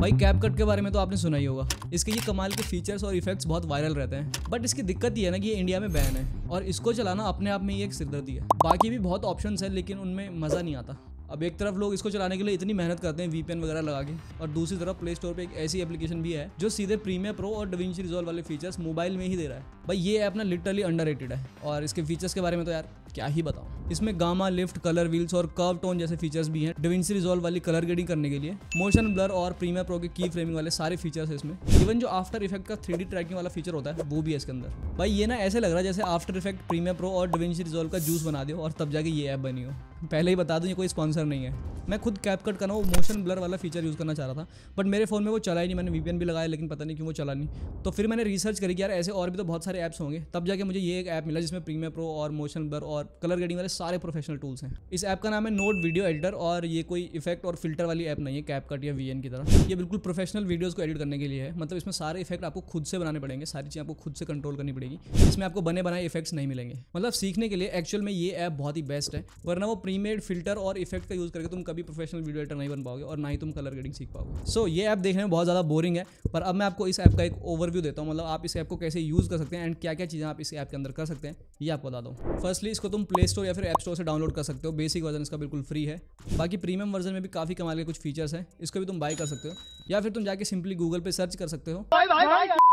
भाई cap cut के बारे में तो आपने सुना ही होगा इसके ये कमाल के फीचर्स और इफेक्ट्स बहुत वायरल रहते हैं बट इसकी दिक्कत ये है ना कि ये इंडिया में बैन है और इसको चलाना अपने आप में ही एक सिरदर्दी है बाकी भी बहुत ऑप्शन है लेकिन उनमें मज़ा नहीं आता अब एक तरफ लोग इसको चलाने के लिए इतनी मेहनत करते हैं वीपीएन वगैरह लगा के और दूसरी तरफ प्ले स्टोर पर एक ऐसी एप्लीकेशन भी है जो सीधे प्रीमियर प्रो और डिविंची रिजॉल्व वाले फीचर्स मोबाइल में ही दे रहा है भाई ये ऐप ना लिटरली अंडर है और इसके फीचर्स के बारे में तो यार क्या ही बताऊं इसमें गामा लिफ्ट कलर व्हील्स और कर्व टोन जैसे फीचर्स भी हैं डिविंसी रिजॉल्व वाली कलर ग्रेडिंग करने के लिए मोशन ब्लर और प्रीमियर प्रो के की फ्रेमिंग वाले सारे फीचर्स हैं इसमें इवन जो आफ्टर इफेक्ट का थ्री ट्रैकिंग वाला फीचर होता है वो भी है इसके अंदर भाई ये ना ऐसे लग रहा है जैसे आफ्टर इफेक्ट प्रीमियर प्रो और डिविंसी रिजॉल्व का जूस बना दो और तब जाके ये ऐप बनी हो पहले ही बता दूं ये कोई स्पॉन्सर असर नहीं है मैं खुद कैप कट करना मोशन ब्लर वाला फीचर यूज़ करना चाह रहा था बट मेरे फ़ोन में वो चला ही नहीं मैंने वीपीएन भी लगाया लेकिन पता नहीं क्यों वो चला नहीं तो फिर मैंने रिसर्च करी कि यार ऐसे और भी तो बहुत सारे ऐप्स होंगे तब जाके मुझे ये एक ऐप मिला जिसमें प्रीमियर प्रो और मोशन ब्लर और कलर ग्रेडिंग वाले सारे प्रोफेशनल टूल्स हैं इस ऐप का नाम है नोट वीडियो एडिटर और ये कोई इफेक्ट और फिल्टर वाली ऐप नहीं है कैप कट या वी की तरह ये बिल्कुल प्रोफेशनल वीडियोज़ को एडिट करने के लिए है मतलब इसमें सारे इफेक्ट आपको खुद से बनाने पड़ेंगे सारी चीज़ें आपको खुद से कंट्रोल करनी पड़ेगी इसमें आपको बने बनाए इफेक्ट्स नहीं मिलेंगे मतलब सीखने के लिए एक्चुअल में ये ऐप बहुत ही बेस्ट है वरना वो प्रीमेड फिल्टर और इफेक्ट का यूज़ करके तुम कभी प्रोफेशनल वीडियो एडिटर नहीं बन पाओगे और ना ही तुम कलर ग्रेडिंग सीख पाओगे सो so, ये ऐप देखने में बहुत ज़्यादा बोरिंग है पर अब मैं आपको इस ऐप का एक ओवरव्यू देता हूँ मतलब आप इस ऐप को कैसे यूज़ कर सकते हैं एंड क्या क्या चीज़ें आप इस ऐप के अंदर कर सकते हैं ये आपको बता दूँ फर्स्टली इसको तुम प्ले स्टोर या फिर ऐप स्टोर से डाउनलोड कर सकते हो बेसिक वर्जन इसका बिल्कुल फ्री है बाकी प्रीमियम वर्जन में भी काफ़ी कमाल के कुछ फीचर्स हैं इसको भी तुम बाय कर सकते हो या फिर तुम जाके सिंपली गूगल पे सर्च कर सकते हो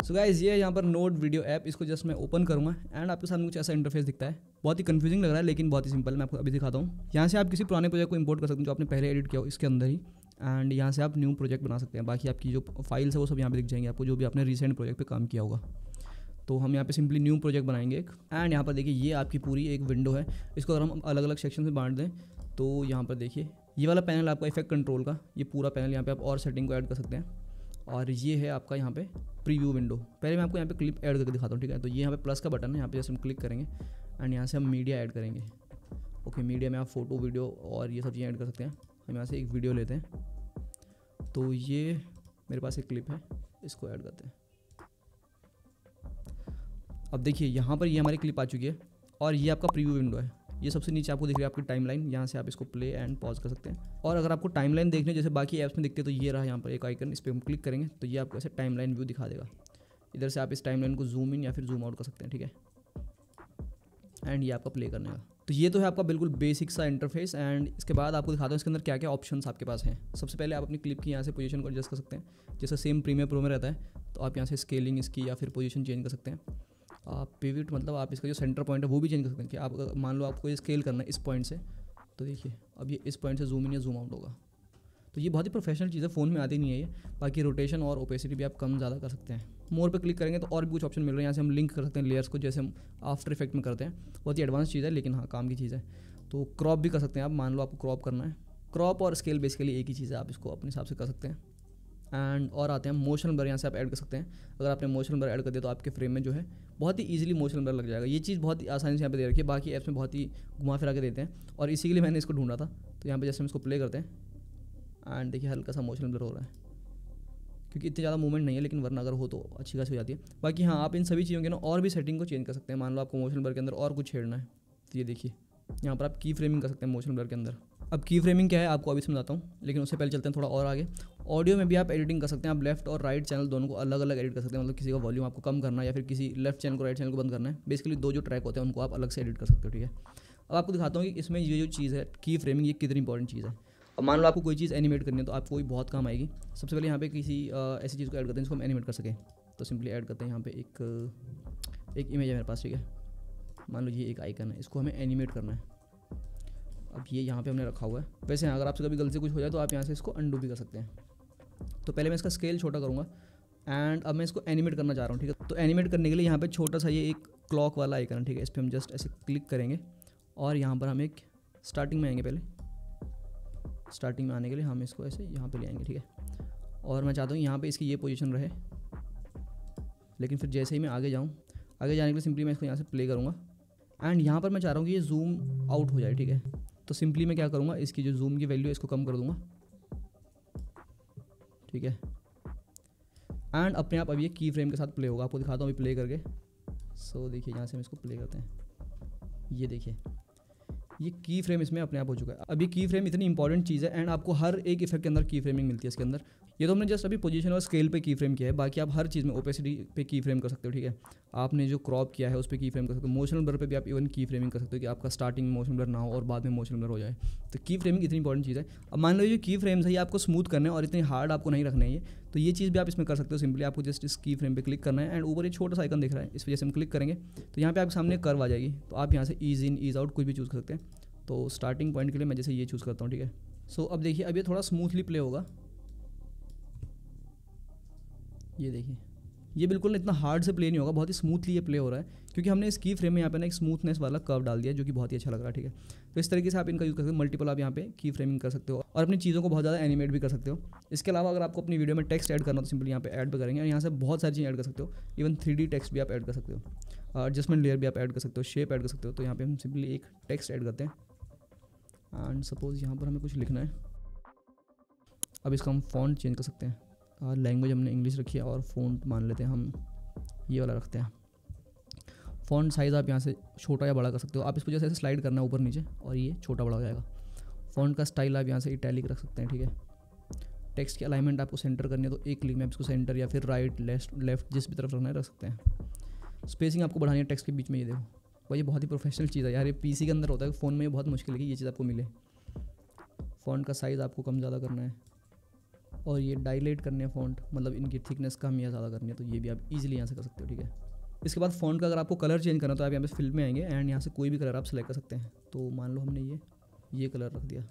सो so गाइज ये यहाँ पर नोट वीडियो ऐप इसको जस्ट मैं ओपन करूँगा एंड आपके सामने कुछ ऐसा इंटरफेस दिखता है बहुत ही कंफ्यूजिंग लग रहा है लेकिन बहुत ही सिंपल मैं आपको अभी दिखाता हूँ यहाँ से आप किसी पुराने प्रोजेक्ट को इंपोर्ट कर सकते हैं जो आपने पहले एडिट किया हो इसके अंदर ही एंड यहाँ से आप न्यू प्रोजेक्ट बना सकते हैं बाकी आपकी जो फाइल्स है वो सब यहाँ पर दिख जाएंगे आपको जो भी आपने रिसेंट प्रोजेक्ट पर काम किया होगा तो हम यहाँ पे सिंपली न्यू प्रोजेक्ट बनाएंगे एक एंड यहाँ पर देखिए ये आपकी पूरी एक विंडो है इसको अगर हम अलग अलग सेक्शन में बांट दें तो यहाँ पर देखिए ये वाला पैनल आपका इफेक्ट कंट्रोल का ये पूरा पैनल यहाँ पे आप और सेटिंग को ऐड कर सकते हैं और ये है आपका यहाँ पे प्रीव्यू विंडो पहले मैं आपको यहाँ पे क्लिप ऐड करके दिखाता हूँ ठीक है तो ये यहाँ पे प्लस का बटन है यहाँ पे जैसे हम क्लिक करेंगे एंड यहाँ से हम मीडिया ऐड करेंगे ओके मीडिया में आप फोटो वीडियो और ये सब चीज़ें ऐड कर सकते हैं हम यहाँ से एक वीडियो लेते हैं तो ये मेरे पास एक क्लिप है इसको ऐड करते हैं अब देखिए यहाँ पर ये हमारी क्लिप आ चुकी है और ये आपका प्रीव्यू विंडो है ये सबसे नीचे आपको दिख रही है आपकी टाइम लाइन यहाँ से आप इसको प्ले एंड पॉज कर सकते हैं और अगर आपको टाइम लाइन देखने जैसे बाकी ऐप्स में दिखते तो ये रहा यहाँ पर एक आइकन इस पर हम क्लिक करेंगे तो ये आपको ऐसे टाइम लाइन व्यू दिखा देगा इधर से आप इस लाइन को जूम इन या फिर जूम आउट कर सकते हैं ठीक है एंड ये आपका प्ले करने का तो ये तो है आपका बिल्कुल बेसिक सा इंटरफेस एंड इसके बाद आपको दिखाता हूँ इसके अंदर क्या क्या ऑप्शन आपके पास हैं सबसे पहले आप अपनी क्लिप की यहाँ से पोजीशन को एडजस्ट कर सकते हैं जैसा सेम प्रीमियर प्रो में रहता है तो आप यहाँ से स्केलिंग इसकी या फिर पोजीशन चेंज कर सकते हैं आप पिविट मतलब आप इसका जो सेंटर पॉइंट है वो भी चेंज कर सकते हैं कि आप मान लो आपको ये स्केल करना है इस पॉइंट से तो देखिए अब ये इस पॉइंट से जूम इन या जूम आउट होगा तो ये बहुत ही प्रोफेशनल चीज़ है फ़ोन में आती नहीं है ये बाकी रोटेशन और ओपेसिटी भी आप कम ज़्यादा कर सकते हैं मोर पे क्लिक करेंगे तो और भी कुछ ऑप्शन मिल रहे हैं यहाँ से हम लिंक कर सकते हैं लेयर्स को जैसे हम आफ्टर इफेक्ट में करते हैं बहुत ही एडवांस चीज़ है लेकिन हाँ काम की चीज़ है तो क्रॉप भी कर सकते हैं आप मान लो आपको क्रॉप करना है क्रॉप और स्केल बेसिकली एक ही चीज़ है आप इसको अपने हिसाब से कर सकते हैं एंड और आते हैं मोशन ब्लर यहाँ से आप ऐड कर सकते हैं अगर आपने मोशन ब्लर ऐड कर दिया तो आपके फ्रेम में जो है बहुत ही इजीली मोशन ब्लर लग जाएगा ये चीज़ बहुत ही आसानी से यहाँ पे दे रखी है बाकी ऐप्स में बहुत ही घुमा फिरा के देते हैं और इसी के लिए मैंने इसको ढूंढा था तो यहाँ पर जैसे हम इसको प्ले करते हैं एंड देखिए हल्का सा मोशन ब्लर हो रहा है क्योंकि इतनी ज़्यादा मूवमेंट नहीं है लेकिन वरना अगर हो तो अच्छी खासी हो जाती है बाकी हाँ आप इन सभी चीज़ों के ना और भी सेटिंग को चेंज कर सकते हैं मान लो आपको मोशन ब्लर के अंदर और कुछ छेड़ना है तो ये देखिए यहाँ पर आप की फ्रेमिंग कर सकते हैं मोशन ब्लर के अंदर अब की फ्रेमिंग क्या है आपको अभी समझाता हूँ लेकिन उससे पहले चलते हैं थोड़ा और आगे ऑडियो में भी आप एडिटिंग कर सकते हैं आप लेफ्ट और राइट चैनल दोनों को अलग अलग एडिट कर सकते हैं मतलब किसी का वॉल्यूम आपको कम करना या फिर किसी लेफ्ट चैनल को राइट चैनल को बंद करना है बेसिकली दो जो ट्रैक होते हैं उनको आप अलग से एडिट कर सकते हो ठीक है अब आपको दिखाता हूँ कि इसमें ये जो चीज़ है की फ्रेमिंग ये कितनी इंपॉर्टेंट चीज़ है अब मान लो आपको कोई चीज़ एनिमेट करनी है तो आपको भी बहुत काम आएगी सबसे पहले यहाँ पे किसी ऐसी चीज़ को ऐड करते हैं जिसको हम एनिमेट कर सकें तो सिंपली ऐड करते हैं यहाँ पे एक एक इमेज है मेरे पास ठीक है मान लो ये एक आइकन है इसको हमें एनिमेट करना है अब ये यहाँ पे हमने रखा हुआ है वैसे अगर आपसे कभी गलती कुछ हो जाए तो आप यहाँ से इसको अंडू भी कर सकते हैं तो पहले मैं इसका स्केल छोटा करूँगा एंड अब मैं इसको एनिमेट करना चाह रहा हूँ ठीक है तो एनिमेट करने के लिए यहाँ पर छोटा सा ये एक क्लॉक वाला आइकन है ठीक है इस पर हम जस्ट ऐसे क्लिक करेंगे और यहाँ पर हम एक स्टार्टिंग में आएंगे पहले स्टार्टिंग में आने के लिए हम इसको ऐसे यहाँ पे ले आएंगे ठीक है और मैं चाहता हूँ यहाँ पे इसकी ये पोजीशन रहे लेकिन फिर जैसे ही मैं आगे जाऊँ आगे जाने के लिए सिंपली मैं इसको यहाँ से प्ले करूँगा एंड यहाँ पर मैं चाह रहा हूँ कि ये जूम आउट हो जाए ठीक है तो सिंपली मैं क्या करूँगा इसकी जो जूम की वैल्यू है इसको कम कर दूँगा ठीक है एंड अपने आप अभी ये की फ्रेम के साथ प्ले होगा आपको दिखाता हूँ अभी प्ले करके सो so, देखिए यहाँ से हम इसको प्ले करते हैं ये देखिए ये की फ्रेम इसमें अपने आप हो चुका है अभी की फ्रेम इतनी इंपॉर्टेंट चीज़ है एंड आपको हर एक इफेक्ट के अंदर की फ्रेमिंग मिलती है इसके अंदर ये तो हमने जस्ट अभी पोजीशन और स्केल पे की फ्रेम किया है बाकी आप हर चीज़ में ओपेसिटी पे की फ्रेम कर सकते हो ठीक है आपने जो क्रॉप किया है उस पर की फ्रेम कर सकते हो मोशनल ब्लर पर भी आप इवन की फ्रेमिंग कर सकते हो कि आपका स्टार्टिंग मोशन ब्लर ना हो और बाद में मोशन ब्लर हो जाए तो की फ्रेमिंग इतनी इंपॉर्टेंट चीज़ है अब मान लो ये की फ्रेम्स है ये आपको स्मूथ करने और इतनी हार्ड आपको नहीं रखना है तो ये चीज़ भी आप इसमें कर सकते हो सिंपली आपको जस्ट इस की फ्रेम पर क्लिक करना है एंड ऊपर ये छोटा सा आइकन दिख रहा है इस वजह से हम क्लिक करेंगे तो यहाँ पर आपके सामने कर्व आ जाएगी तो आप यहाँ से ईज इन ईज आउट कुछ भी चूज़ कर सकते हैं तो स्टार्टिंग पॉइंट के लिए मैं जैसे ये चूज़ करता हूँ ठीक है सो so, अब देखिए अब ये थोड़ा स्मूथली प्ले होगा ये देखिए ये बिल्कुल इतना हार्ड से प्ले नहीं होगा बहुत ही स्मूथली ये प्ले हो रहा है क्योंकि हमने इस की फ्रेम में यहाँ पे ना एक स्मूथनेस वाला कर्व डाल दिया जो कि बहुत ही अच्छा लग रहा है ठीक है तो इस तरीके से आप इनका यूज़ कर सकते हो मल्टीपल आप यहाँ पे की फ्रेमिंग कर सकते हो और अपनी चीज़ों को बहुत ज़्यादा एनिमेट भी कर सकते हो इसके अलावा अगर आपको अपनी वीडियो में टेक्स्ट ऐड करना तो सिंपली यहाँ पे ऐड भी करेंगे और यहाँ से बहुत सारी चीज़ें ऐड कर सकते हो इवन थ्री टेक्स्ट भी आप ऐड कर सकते हो एडजस्टमेंट लेयर भी आप ऐड कर सकते हो शेप ऐड कर सकते हो तो यहाँ पर हम सिंपली एक टेक्स्ट ऐड करते हैं एंड सपोज यहाँ पर हमें कुछ लिखना है अब इसका हम फॉन्ट चेंज कर सकते हैं लैंग्वेज हमने इंग्लिश रखी है और फोन मान लेते हैं हम ये वाला रखते हैं फ़ॉन्ट साइज़ आप यहाँ से छोटा या बड़ा कर सकते हो आप इसको जैसे ऐसे स्लाइड करना है ऊपर नीचे और ये छोटा बड़ा हो जाएगा फ़ॉन्ट का स्टाइल आप यहाँ से इटैलिक रख सकते हैं ठीक है टेक्स्ट की अलाइनमेंट आपको सेंटर करनी है तो एक क्लिक में आप इसको सेंटर या फिर राइट लेफ्ट लेफ्ट जिस भी तरफ रखना है रख सकते हैं स्पेसिंग आपको बढ़ानी है टेक्स्ट के बीच में ये देखो भाई ये बहुत ही प्रोफेशनल चीज़ है यार ये पी के अंदर होता है फ़ोन में ये बहुत मुश्किल है कि ये चीज़ आपको मिले फ़ॉन्ट का साइज़ आपको कम ज़्यादा करना है और ये डायलेट करने हैं फ़ॉन्ट मतलब इनकी थिकनेस कम या ज़्यादा करनी है तो ये भी आप इजीली यहाँ से कर सकते हो ठीक है इसके बाद फ़ॉन्ट का अगर आपको कलर चेंज करना तो आप यहाँ पे फिल्म में आएंगे एंड यहाँ से कोई भी कलर आप सेलेक्ट कर सकते हैं तो मान लो हमने ये ये कलर रख दिया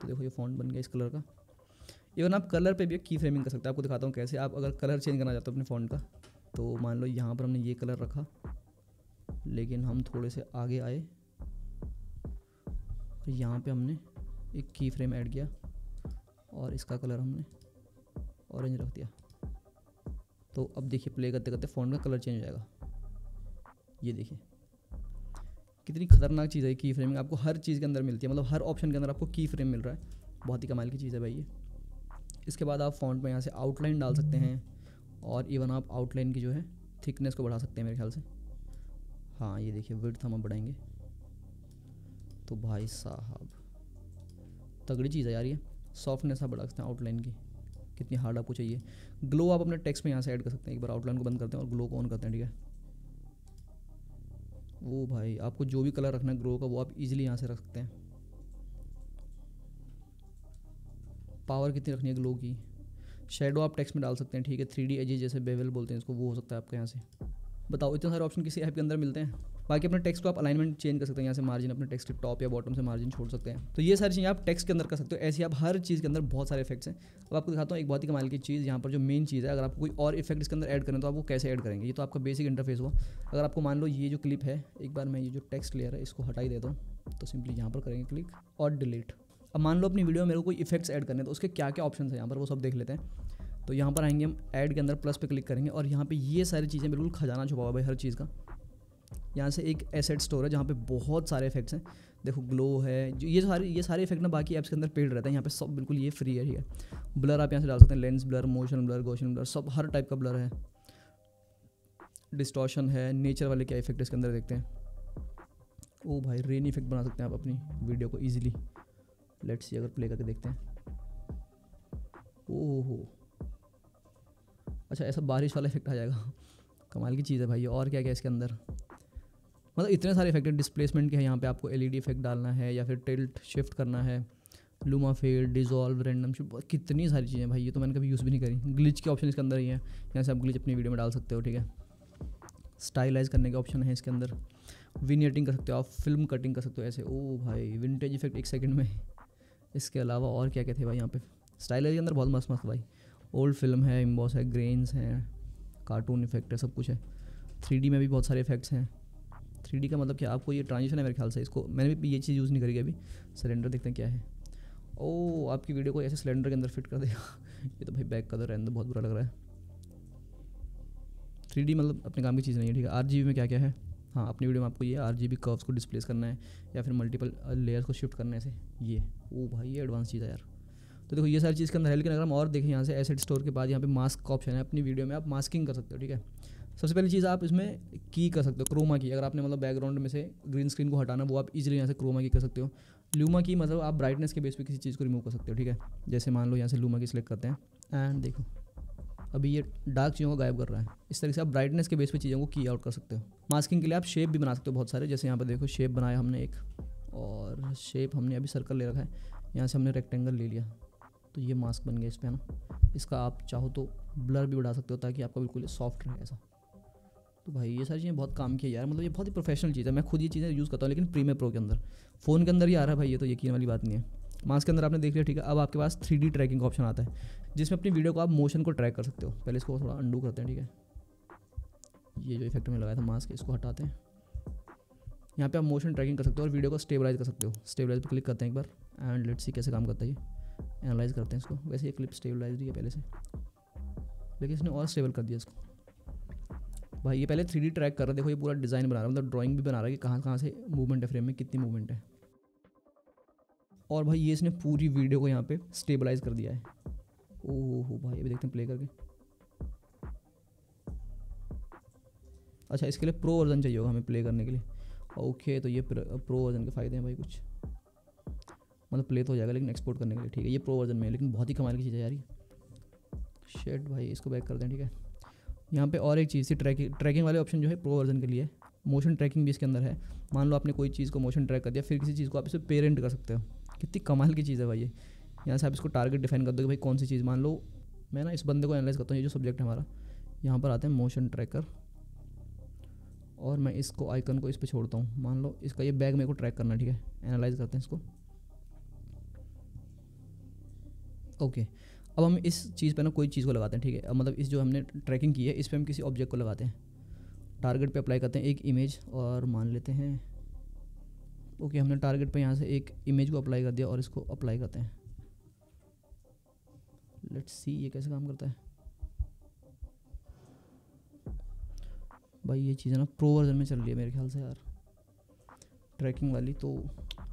तो देखो ये फ़ॉन्ट बन गया इस कलर का इवन आप कलर पे भी की फ्रेमिंग कर सकते हैं आपको दिखाता हूँ कैसे आप अगर कलर चेंज करना चाहते हो अपने फ़ॉन्ट का तो मान लो यहाँ पर हमने ये कलर रखा लेकिन हम थोड़े से आगे आए तो यहाँ पर हमने एक की फ्रेम ऐड किया और इसका कलर हमने ऑरेंज रख दिया तो अब देखिए प्ले करते करते फ़ोन का कलर चेंज हो जाएगा ये देखिए कितनी खतरनाक चीज़ है की फ्रेमिंग आपको हर चीज़ के अंदर मिलती है मतलब हर ऑप्शन के अंदर आपको की फ्रेम मिल रहा है बहुत ही कमाल की चीज़ है भाई ये इसके बाद आप फॉन्ट में यहाँ से आउटलाइन डाल सकते हैं और इवन आप आउटलाइन की जो है थिकनेस को बढ़ा सकते हैं मेरे ख्याल से हाँ ये देखिए वर्थ हम बढ़ाएंगे तो भाई साहब तगड़ी चीज़ है यार ये सॉफ्टनेस आप बढ़ा सकते हैं आउटलाइन की कितनी हार्ड आपको चाहिए ग्लो आप अपने टेक्स्ट में यहाँ से ऐड कर सकते हैं एक बार आउटलाइन को बंद करते हैं और ग्लो को ऑन करते हैं ठीक है वो भाई आपको जो भी कलर रखना है ग्लो का वो आप इजीली यहाँ से रख सकते हैं पावर कितनी रखनी है ग्लो की शेडो आप टेक्स्ट में डाल सकते हैं ठीक है थ्री डी जैसे बेवल बोलते हैं इसको वो हो सकता है आपके यहाँ से बताओ इतने सारे ऑप्शन किसी ऐप के अंदर मिलते हैं बाकी अपने टेक्स्ट को आप अलाइनमेंट चेंज कर सकते हैं यहाँ से मार्जिन अपने टेक्स्ट के टॉप या बॉटम से मार्जिन छोड़ सकते हैं तो ये सारी चीज़ें आप टेक्स्ट के अंदर कर सकते हो ऐसे आप हर चीज़ के अंदर बहुत सारे इफेक्ट्स हैं अब आपको दिखाता हूँ एक बहुत ही कमाल की चीज़ यहाँ पर जो मेन चीज़ है अगर आपको कोई और इफेक्ट इसके अंदर एड करें तो आपको कैसे ऐड करेंगे ये तो आपका बेसिक इंटरफेस हुआ अगर आपको मान लो ये जो क्लिप है एक बार मैं ये जो टेक्स्ट लेयर है इसको हटाई देता हूँ तो सिंपली यहाँ पर करेंगे क्लिक और डिलीट अब मान लो अपनी वीडियो में मेरे को कोई इफेक्ट्स ऐड करने तो उसके क्या क्या ऑप्शन है यहाँ पर वो सब देख लेते हैं तो यहाँ पर आएंगे हम ऐड के अंदर प्लस पे क्लिक करेंगे और यहाँ पे ये सारी चीज़ें बिल्कुल खजाना छुपा हुआ भाई हर चीज़ का यहाँ से एक एसेट स्टोर है जहाँ पे बहुत सारे इफेक्ट्स हैं देखो ग्लो है जो ये सारे ये सारे इफेक्ट ना बाकी ऐप्स के अंदर पेड रहता है यहाँ पे सब बिल्कुल ये फ्री है ठीक है ब्लर आप यहाँ से डाल सकते हैं लेंस ब्लर मोशन ब्लर गोशन ब्लर सब हर टाइप का ब्लर है डिस्टॉशन है नेचर वाले क्या इफेक्ट इसके अंदर देखते हैं ओ भाई रेन इफेक्ट बना सकते हैं आप अपनी वीडियो को ईजिली लेट्स अगर प्ले करके देखते हैं ओ हो अच्छा ऐसा बारिश वाला इफेक्ट आ जाएगा कमाल की चीज़ है भाई और क्या क्या इसके अंदर मतलब इतने सारे इफेक्ट हैं डिस्प्लेसमेंट के हैं यहाँ पे आपको एल इफेक्ट डालना है या फिर टिल्ट शिफ्ट करना है luma fade dissolve random shift कितनी सारी चीज़ें भाई ये तो मैंने कभी यूज़ भी नहीं करी ग्लिच के ऑप्शन इसके अंदर ही है यहाँ से आप ग्लिच अपनी वीडियो में डाल सकते हो ठीक है स्टाइलाइज करने के ऑप्शन है इसके अंदर विनियटिंग कर सकते हो आप फिल्म कटिंग कर सकते हो ऐसे ओ भाई विंटेज इफेक्ट एक सेकंड में इसके अलावा और क्या क्या थे भाई यहाँ पे स्टाइलाइज के अंदर बहुत मस्त मस्त भाई ओल्ड फिल्म है इम्बॉस है ग्रेन्स हैं कार्टून इफेक्ट है सब कुछ है थ्री में भी बहुत सारे इफेक्ट्स हैं थ्री का मतलब क्या आपको ये ट्रांजिशन है मेरे ख्याल से इसको मैंने भी ये चीज़ यूज़ नहीं करी अभी सिलेंडर देखते हैं क्या है ओ आपकी वीडियो को ऐसे सिलेंडर के अंदर फिट कर देगा ये तो भाई बैक का तो रहने बहुत बुरा लग रहा है थ्री मतलब अपने काम की चीज़ नहीं है ठीक है आर में क्या क्या है हाँ अपनी वीडियो में आपको ये आर जी बी कर्व्स को डिस्प्लेस करना है या फिर मल्टीपल लेयर्स uh, को शिफ्ट करने से ये ओ भाई ये एडवांस चीज़ है यार तो देखो ये सारी चीज़ के अंदर है लेकिन अगर हम और देखें यहाँ से एसेट स्टोर के बाद यहाँ पे मास्क का ऑप्शन है अपनी वीडियो में आप मास्किंग कर सकते हो ठीक है सबसे पहली चीज़ आप इसमें की कर सकते हो क्रोमा की अगर आपने मतलब बैकग्राउंड में से ग्रीन स्क्रीन को हटाना वो आप इजीली यहाँ से क्रोमा की कर सकते हो लूमा की मतलब आप ब्राइटनेस के बेस पे किसी चीज़ को रिमूव कर सकते हो ठीक है जैसे मान लो यहाँ से लूमा की सिलेक्ट करते हैं एंड देखो अभी ये डार्क चीज़ों को गायब कर रहा है इस तरह से आप ब्राइटनेस के बेस पर चीज़ों को की आउट कर सकते हो मास्किंग के लिए आप शेप भी बना सकते हो बहुत सारे जैसे यहाँ पर देखो शेप बनाया हमने एक और शेप हमने अभी सर्कल ले रखा है यहाँ से हमने रेक्टेंगल ले लिया तो ये मास्क बन गया इस पर है ना इसका आप चाहो तो ब्लर भी बढ़ा सकते हो ताकि आपका बिल्कुल सॉफ्ट रहे ऐसा तो भाई ये सारी चीज़ें बहुत काम की है यार मतलब ये बहुत ही प्रोफेशनल चीज़ है मैं खुद ये चीज़ें यूज़ करता हूँ लेकिन प्रीमियर प्रो के अंदर फ़ोन के अंदर ही आ रहा है भाई ये तो यकीन वाली बात नहीं है मास्क के अंदर आपने देख लिया ठीक है अब आपके पास थ्री ट्रैकिंग ऑप्शन आता है जिसमें अपनी वीडियो को आप मोशन को ट्रैक कर सकते हो पहले इसको थोड़ा अंडू करते हैं ठीक है ये जो इफेक्ट में लगाया था मास्क इसको हटाते हैं यहाँ पे आप मोशन ट्रैकिंग कर सकते हो और वीडियो को स्टेबलाइज कर सकते हो स्टेबलाइज पर क्लिक करते हैं एक बार एंड लेट्स सी कैसे काम करता है ये एनालाइज करते हैं इसको वैसे ये क्लिप स्टेबलाइज है पहले से लेकिन इसने और स्टेबल कर दिया इसको भाई ये पहले थ्री ट्रैक कर रहा है देखो ये पूरा डिज़ाइन बना रहा है मतलब ड्राइंग भी बना रहा है कि कहाँ कहाँ से मूवमेंट है फ्रेम में कितनी मूवमेंट है और भाई ये इसने पूरी वीडियो को यहाँ पे स्टेबलाइज कर दिया है हो भाई अभी देखते हैं प्ले करके अच्छा इसके लिए प्रो वर्जन चाहिए होगा हमें प्ले करने के लिए ओके तो ये प्रो वर्जन के फ़ायदे हैं भाई कुछ मतलब प्ले तो हो जाएगा लेकिन एक्सपोर्ट करने के लिए ठीक है ये प्रो वर्जन में है लेकिन बहुत ही कमाल की चीज़ है यार ये शेट भाई इसको बैक कर दें ठीक है यहाँ पे और एक चीज़ थी ट्रैकिंग ट्रैकिंग वाले ऑप्शन जो है प्रो वर्जन के लिए मोशन ट्रैकिंग भी इसके अंदर है मान लो आपने कोई चीज़ को मोशन ट्रैक कर दिया फिर किसी चीज़ को आप इसे पेरेंट कर सकते हो कितनी कमाल की चीज़ है भाई ये यहाँ से आप इसको टारगेट डिफाइन कर दो कि भाई कौन सी चीज़ मान लो मैं ना इस बंदे को एनालाइज करता हूँ ये जो सब्जेक्ट है हमारा यहाँ पर आते हैं मोशन ट्रैकर और मैं इसको आइकन को इस पर छोड़ता हूँ मान लो इसका ये बैग मेरे को ट्रैक करना ठीक है एनालाइज करते हैं इसको ओके okay. अब हम इस चीज़ पे ना कोई चीज़ को लगाते हैं ठीक है अब मतलब इस जो हमने ट्रैकिंग की है इस पर हम किसी ऑब्जेक्ट को लगाते हैं टारगेट पे अप्लाई करते हैं एक इमेज और मान लेते हैं ओके हमने टारगेट पे यहाँ से एक इमेज को अप्लाई कर दिया और इसको अप्लाई करते हैं लेट्स सी ये कैसे काम करता है भाई ये चीज़ें ना प्रो वर्जन में चल रही है मेरे ख्याल से यार ट्रैकिंग वाली तो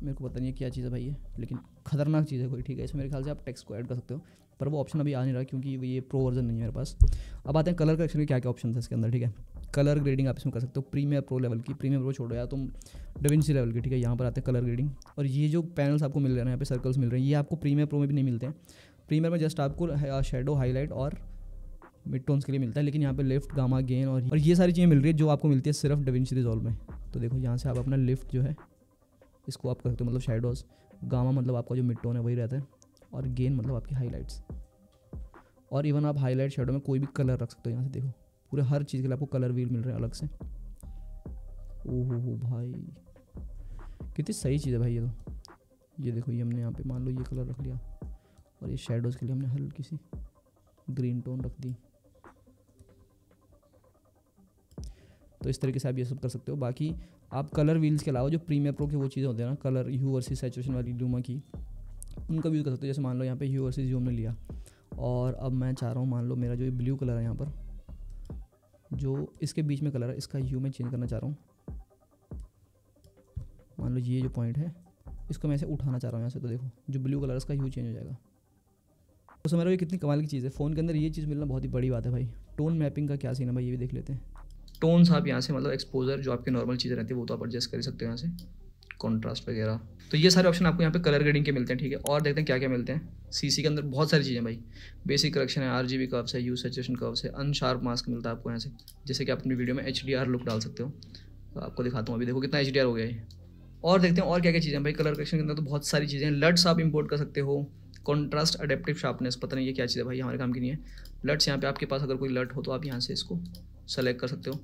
मेरे को पता नहीं है क्या चीज़ है भाई ये लेकिन खतरनाक चीज़ है कोई ठीक है इसमें मेरे ख्याल से आप टेक्स्ट को ऐड कर सकते हो पर वो ऑप्शन अभी आ नहीं रहा क्योंकि ये प्रो वर्जन नहीं है मेरे पास अब आते हैं कलर करेक्शन के क्या क्या ऑप्शन है इसके अंदर ठीक है कलर ग्रेडिंग आप इसमें कर सकते हो प्रीमियर प्रो लेवल की प्रीमियर प्रो छोड़ो या तुम डेविंसी लेवल की ठीक है यहाँ पर आते हैं कलर ग्रेडिंग और ये जो पैनल्स आपको मिल रहे हैं यहाँ पे सर्कल्स मिल रहे हैं ये आपको प्रीमियर प्रो में भी नहीं मिलते हैं प्रीमियर में जस्ट आपको शेडो हाईलाइट और मिड टोन्स के लिए मिलता है लेकिन यहाँ पे लिफ्ट गामा गेन और ये सारी चीज़ें मिल रही है जो आपको मिलती है सिर्फ डेविंसी रिजॉल्व में तो देखो यहाँ से आप अपना लिफ्ट जो है इसको आप कर सकते हो मतलब शेडोज़ गामा मतलब आपका जो मिड टोन है वही रहता है और गेन मतलब आपकी हाईलाइट्स और इवन आप हाईलाइट शेडो में कोई भी कलर रख सकते हो यहाँ से देखो पूरे हर चीज़ के लिए आपको कलर व्हील मिल रहे हैं अलग से ओहो हो भाई कितनी सही चीज़ है भाई ये तो ये देखो ये हमने यहाँ पे मान लो ये कलर रख लिया और ये शेडोज़ के लिए हमने हल्की सी ग्रीन टोन रख दी तो इस तरीके से आप ये सब कर सकते हो बाकी आप कलर व्हील्स के अलावा जो प्रीमियर प्रो के वो चीज़ें होती है ना कलर यू वर्सेज सेचुएशन वाली लूमा की उनका भी यूज़ कर सकते हो जैसे मान लो यहाँ पे यू वर्सेज यू हमने लिया और अब मैं चाह रहा हूँ मान लो मेरा जो ये ब्लू कलर है यहाँ पर जो इसके बीच में कलर है इसका यू में चेंज करना चाह रहा हूँ मान लो ये जो पॉइंट है इसको मैं ऐसे उठाना चाह रहा हूँ यहाँ से तो देखो जो ब्लू कलर इसका यू चेंज हो जाएगा तो समझ रहा ये कितनी कमाल की चीज़ है फ़ोन के अंदर ये चीज़ मिलना बहुत ही बड़ी बात है भाई टोन मैपिंग का क्या सीन है भाई ये भी देख लेते हैं टोन्स आप यहाँ से मतलब एक्सपोजर जो आपके नॉर्मल चीज़ें रहती है वो तो आप एडजस्ट कर सकते हो यहाँ से कॉन्ट्रास्ट वगैरह तो ये सारे ऑप्शन आपको यहाँ पे कलर ग्रेडिंग के मिलते हैं ठीक है और देखते हैं क्या क्या मिलते हैं सीसी के अंदर बहुत सारी चीज़ें भाई बेसिक करेक्शन है आर जी बी कर्व्स है यू सचुएशन कर्व्स है अनशार्प मास्क मिलता है आपको यहाँ से जैसे कि आप अपनी वीडियो में एच डी आर लुक डाल सकते हो तो आपको दिखाता हूँ अभी देखो कितना एच डी आर हो गया है और देखते हैं और क्या क्या चीज़ें भाई कलर करेक्शन के अंदर तो बहुत सारी चीज़ें हैं लट्स आप इम्पोर्ट कर सकते हो कॉन्ट्रास्ट अडेप्टिव शार्पनेस पता नहीं ये क्या चीज़ है भाई हमारे काम की नहीं है लट्स यहाँ पे आपके पास अगर कोई लट हो तो आप यहाँ से इसको सेलेक्ट कर सकते हो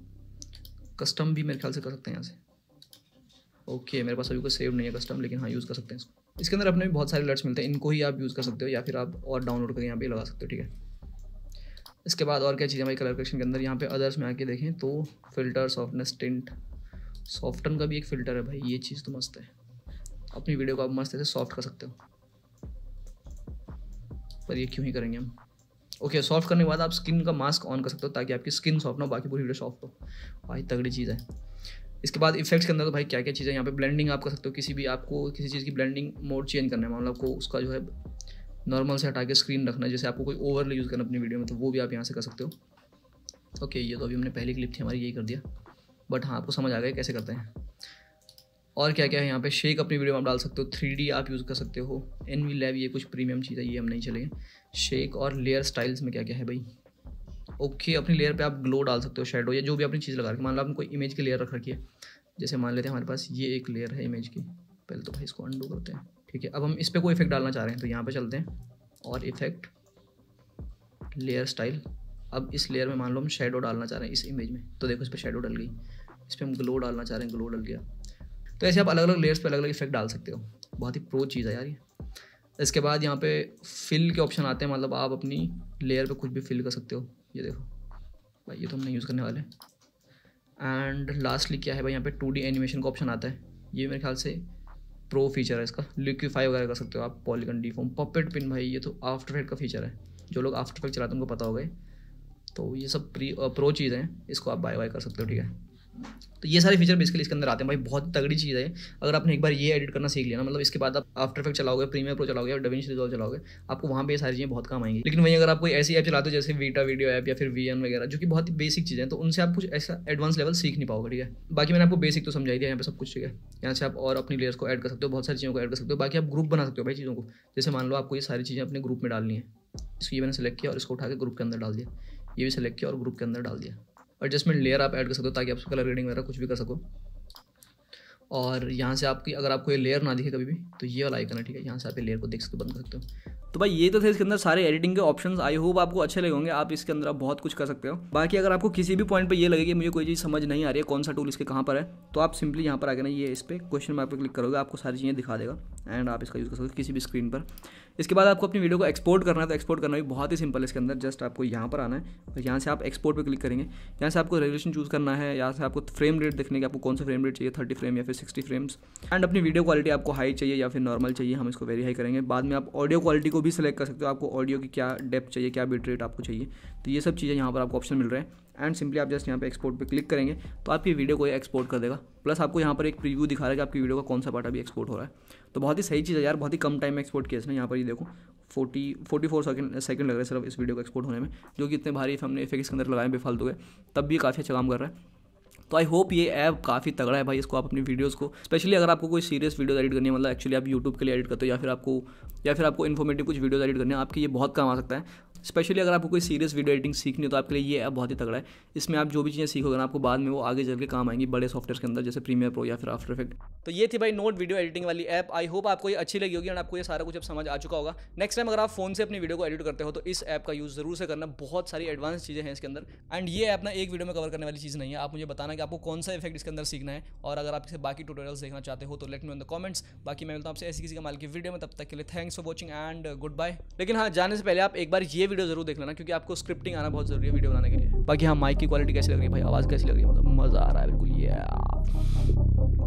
कस्टम भी मेरे ख्याल से कर सकते हैं यहाँ से ओके मेरे पास अभी कोई सेव नहीं है कस्टम लेकिन हाँ यूज़ कर सकते हैं इसको इसके अंदर अपने भी बहुत सारे लर्ट्स मिलते हैं इनको ही आप यूज़ कर सकते हो या फिर आप और डाउनलोड करके यहाँ पे लगा सकते हो ठीक है इसके बाद और क्या चीज़ें हमारी कलर कलेक्शन के अंदर यहाँ पे अदर्स में आके देखें तो फिल्टर सॉफ्टनेस टिंट सॉफ्टन का भी एक फ़िल्टर है भाई ये चीज़ तो मस्त है अपनी वीडियो को आप मस्त ऐसे सॉफ्ट कर सकते हो पर ये क्यों ही करेंगे हम ओके सॉफ्ट करने के बाद आप स्किन का मास्क ऑन कर सकते हो ताकि आपकी स्किन सॉफ्ट ना हो बाकी पूरी वीडियो सॉफ्ट हो भाई तगड़ी चीज़ है इसके बाद इफेक्ट्स के अंदर तो भाई क्या क्या चीज़ें यहाँ पे ब्लेंडिंग आप कर सकते हो किसी भी आपको किसी चीज़ की ब्लेंडिंग मोड चेंज करना है मतलब आपको उसका जो है नॉर्मल से हटा के स्क्रीन रखना है जैसे आपको कोई ओवरले यूज़ करना अपनी वीडियो में तो वो भी आप यहाँ से कर सकते हो ओके ये तो अभी हमने पहली क्लिप थी हमारी यही कर दिया बट हाँ आपको समझ आ गया कैसे करते हैं और क्या क्या है यहाँ पे शेक अपनी वीडियो में आप डाल सकते हो थ्री आप यूज़ कर सकते हो एन वी लैब ये कुछ प्रीमियम चीज़ है ये हम नहीं चले शेक और लेयर स्टाइल्स में क्या क्या है भाई ओके अपनी लेयर पे आप ग्लो डाल सकते हो शेडो या जो भी अपनी चीज़ लगा रखी मान लो आपने कोई इमेज की लेयर रख रखी है जैसे मान लेते हैं हमारे पास ये एक लेयर है इमेज की पहले तो भाई इसको अंडू करते हैं ठीक है अब हम इस पर कोई इफेक्ट डालना चाह रहे हैं तो यहाँ पर चलते हैं और इफेक्ट लेयर स्टाइल अब इस लेयर में मान लो हम शेडो डालना चाह रहे हैं इस इमेज में तो देखो इस पर शेडो डल गई इस पर हम ग्लो डालना चाह रहे हैं ग्लो डल गया तो ऐसे आप अलग अलग लेयर्स पर अलग अलग इफेक्ट डाल सकते हो बहुत ही प्रो चीज़ है यार ये इसके बाद यहाँ पे फिल के ऑप्शन आते हैं मतलब आप अपनी लेयर पे कुछ भी फिल कर सकते हो ये देखो भाई ये तो हम नहीं यूज़ करने वाले एंड लास्टली क्या है भाई यहाँ पे टू डी एनिमेशन का ऑप्शन आता है ये मेरे ख्याल से प्रो फीचर है इसका लिक्विफाई वगैरह कर सकते हो आप polygon deform puppet pin भाई ये तो आफ्टर इफेक्ट का फीचर है जो लोग आफ्टर इफेक्ट चलाते हैं उनको पता हो गए तो ये सब प्री प्रो चीज़ें हैं इसको आप बाय बाय कर सकते हो ठीक है तो ये सारे फीचर बेसिकली इसके अंदर आते हैं भाई बहुत तगड़ी चीज़ है अगर आपने एक बार ये एडिट करना सीख लिया ना मतलब इसके बाद आप आफ्टर इफेक्ट चलाओगे प्रीमियर प्रो चलाओगे और डविंच रिजॉल्व चलाओगे आपको वहाँ पे ये सारी चीज़ें बहुत काम आएंगी लेकिन वहीं अगर आप कोई ऐसी ऐप चलाते हो जैसे वीटा वीडियो ऐप या फिर वी वगैरह जो कि बहुत ही बेसिक चीज़ें हैं तो उनसे आप कुछ ऐसा एडवांस लेवल सीख नहीं पाओगे ठीक है बाकी मैंने आपको बेसिक तो समझाई दिया यहाँ पर सब कुछ ठीक है यहाँ से आप और अपनी लेयर्स को ऐड कर सकते हो बहुत सारी चीज़ों को ऐड कर सकते हो बाकी आप ग्रुप बना सकते हो भाई चीज़ों को जैसे मान लो आपको ये सारी चीज़ें अपने ग्रुप में डालनी है इसको ये मैंने सेलेक्ट किया और इसको उठा के ग्रुप के अंदर डाल दिया ये भी सेलेक्ट किया और ग्रुप के अंदर डाल दिया एडजस्टमेंट लेयर आप ऐड कर सकते हो ताकि आप कलर रेडिंग वगैरह कुछ भी कर सको और यहाँ से आपकी अगर आपको ये लेयर ना दिखे कभी भी तो ये वाला आइकन है ठीक है यहाँ से आप ये लेयर को देख सकते बंद कर सकते हो तो भाई ये तो थे इसके अंदर सारे एडिटिंग के ऑप्शन आई होप आपको अच्छे लगे होंगे आप इसके अंदर आप बहुत कुछ कर सकते हो बाकी अगर आपको किसी भी पॉइंट पर ये लगे कि मुझे कोई चीज़ समझ नहीं आ रही है कौन सा टूल इसके कहाँ पर है तो आप सिंपली यहाँ पर आकर ना ये इस पर क्वेश्चन मार्क पर क्लिक करोगे आपको सारी चीज़ें दिखा देगा एंड आप इसका यूज़ कर सकते हो किसी भी स्क्रीन पर इसके बाद आपको अपनी वीडियो को एक्सपोर्ट करना है तो एक्सपोर्ट करना भी बहुत ही सिंपल है इसके अंदर जस्ट आपको यहाँ पर आना है और यहाँ से आप एक्सपोर्ट पर क्लिक करेंगे यहाँ से आपको रेजोलेशन चूज़ करना है यहाँ से आपको फ्रेम रेट देखने के आपको कौन सा फ्रेम रेट चाहिए थर्टी फ्रेम या फिर सिक्सटी फ्रेम्स एंड अपनी वीडियो क्वालिटी आपको हाई चाहिए या फिर नॉर्मल चाहिए हम इसको वेरी हाई करेंगे बाद में आप ऑडियो क्वालिटी को भी सिलेक्ट कर सकते हो आपको ऑडियो की क्या डेप्थ चाहिए क्या बिट रेट आपको चाहिए तो ये सब चीज़ें यहाँ पर आपको ऑप्शन मिल रहे हैं एंड सिंपली आप जस्ट यहाँ पे एक्सपोर्ट पे क्लिक करेंगे तो आपकी वीडियो को ये एक्सपोर्ट कर देगा प्लस आपको यहाँ पर एक प्रीव्यू दिखा रहा है कि आपकी वीडियो का कौन सा पार्ट अभी एक्सपोर्ट हो रहा है तो बहुत ही सही चीज़ है यार बहुत ही कम टाइम में एक्सपोर्ट किया इसने यहाँ पर ये देखो forty forty four second second लग रहा है सिर्फ इस वीडियो को एक्सपोर्ट होने में जो कि इतने भारी हमने इफेक्ट इसके अंदर लगाए बेफाल हुए तब भी काफ़ी अच्छा काम कर रहा है तो आई होप ये ऐप काफ़ी तगड़ा है भाई इसको आप अपनी वीडियोस को स्पेशली अगर आपको कोई सीरियस वीडियो एडिट करनी है मतलब एक्चुअली आप यूट्यूब के लिए एडिट करते हो या फिर आपको या फिर आपको इन्फॉर्मेटिव कुछ वीडियोस एडिट करने हैं आपके ये बहुत काम आ सकता है स्पेशली अगर आपको कोई सीरियस वीडियो एडिटिंग सीखनी हो तो आपके लिए ये ऐप बहुत ही तगड़ा है इसमें आप जो भी चीज़ें सीखोगे ना आपको बाद में वो आगे चल के काम आएंगी बड़े सॉफ्टवेयर के अंदर जैसे प्रीमियर प्रो या फिर आफ्टर इफेक्ट तो ये थी भाई नोट वीडियो एडिटिंग वाली ऐप आई होप आपको ये अच्छी लगी होगी और आपको ये सारा कुछ अब समझ आ चुका होगा नेक्स्ट टाइम अगर आप फोन से अपनी वीडियो को एडिट करते हो तो इस ऐप का यूज़ जरूर से करना बहुत सारी एडवांस चीज़ें हैं इसके अंदर एंड ये ऐप ना एक वीडियो में कवर करने वाली चीज़ नहीं है आप मुझे बताना कि आपको कौन सा इफेक्ट इसके अंदर सीखना है और अगर आप इसे बाकी टूटोरियल्स देखना चाहते हो तो let me in the comments बाकी मैं मिलता हूँ आपसे ऐसी किसी कमाल की वीडियो में तब तक के लिए thanks for watching and good bye लेकिन हाँ जाने से पहले आप एक बार ये वीडियो जरूर देख लेना क्योंकि आपको स्क्रिप्टिंग आना बहुत जरूरी है वीडियो बनाने के लिए बाकी हाँ माइक की क्वालिटी कैसी लग रही है भाई आवाज़ कैसी लग रही है मतलब मज़ा आ रहा है बिल्कुल ये